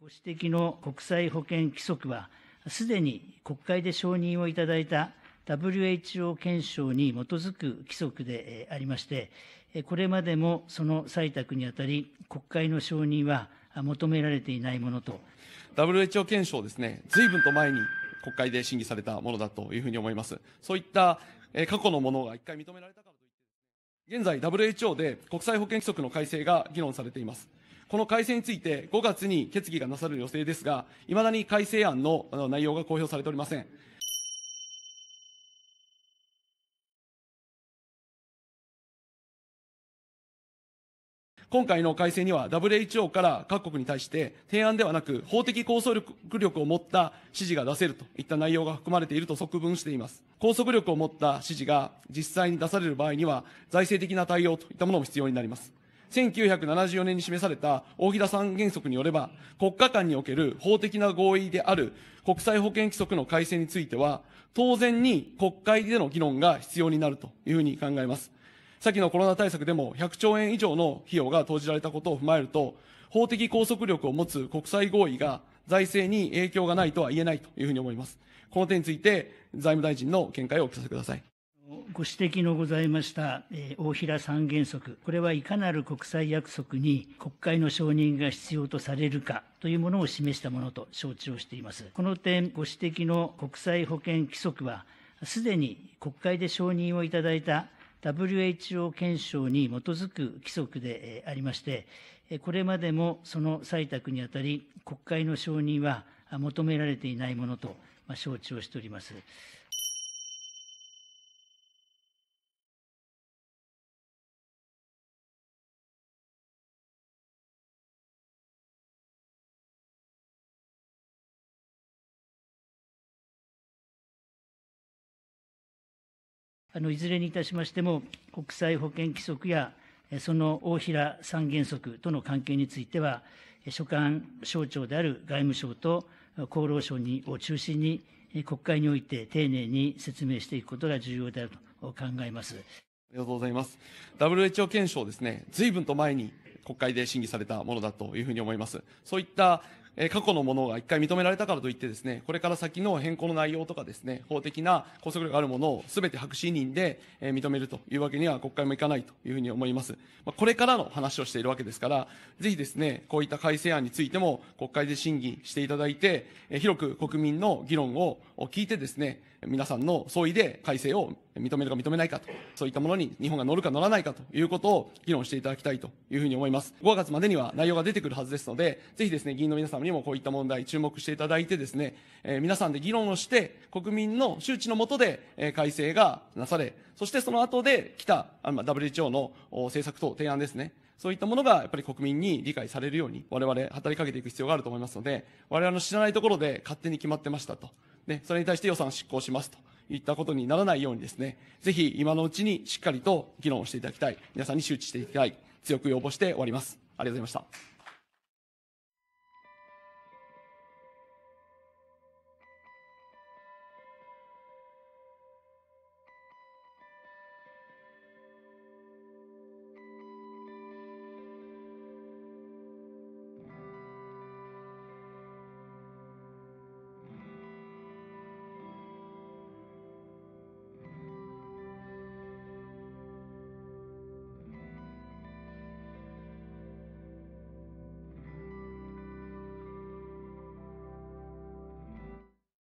ご指摘の国際保健規則は、すでに国会で承認をいただいた WHO 憲章に基づく規則でありまして、これまでもその採択にあたり、国会の承認は求められていないものと。WHO 憲章ですね、随分と前に国会で審議されたものだというふうに思います。そういった過去のものが一回認められたからといって、現在 WHO で国際保健規則の改正が議論されています。この改正について5月に決議がなされる予定ですが、いまだに改正案の内容が公表されておりません。今回の改正には WHO から各国に対して提案ではなく法的拘束力を持った指示が出せるといった内容が含まれていると側分しています。拘束力を持った指示が実際に出される場合には財政的な対応といったものも必要になります。1974年に示された大平三原則によれば、国家間における法的な合意である国際保険規則の改正については、当然に国会での議論が必要になるというふうに考えます。先のコロナ対策でも100兆円以上の費用が投じられたことを踏まえると、法的拘束力を持つ国際合意が財政に影響がないとは言えないというふうに思います。この点について、財務大臣の見解をお聞かせください。ご指摘のございました、えー、大平三原則、これはいかなる国際約束に国会の承認が必要とされるかというものを示したものと承知をしています。この点、ご指摘の国際保険規則は、すでに国会で承認をいただいた WHO 憲章に基づく規則でありまして、これまでもその採択にあたり、国会の承認は求められていないものと承知をしております。あのいずれにいたしましても、国際保険規則やその大平三原則との関係については、所管省庁である外務省と厚労省にを中心に、国会において丁寧に説明していくことが重要であると考えます。ありがとうございます。WHO 憲章ですね、随分と前に国会で審議されたものだというふうに思います。そういったえ過去のものが一回認められたからといってですね、これから先の変更の内容とかですね、法的な拘束力があるものを全て白紙委任で、認めるというわけには国会もいかないというふうに思います。これからの話をしているわけですから、ぜひですね、こういった改正案についても国会で審議していただいて、広く国民の議論を聞いてですね、皆さんの総意で改正を認めるか認めないかと、そういったものに日本が乗るか乗らないかということを議論していただきたいというふうに思います。5月までには内容が出てくるはずですので、ぜひですね、議員の皆様にもこういった問題注目していただいてですね、えー、皆さんで議論をして、国民の周知のもとで、え改正がなされ、そしてその後で来た、あの WHO の政策等提案ですね、そういったものがやっぱり国民に理解されるように、我々働きかけていく必要があると思いますので、我々の知らないところで勝手に決まってましたと。ね、それに対して予算執行しますといったことにならないようにですね、ぜひ今のうちにしっかりと議論をしていただきたい、皆さんに周知していきたい、強く要望して終わります。ありがとうございました。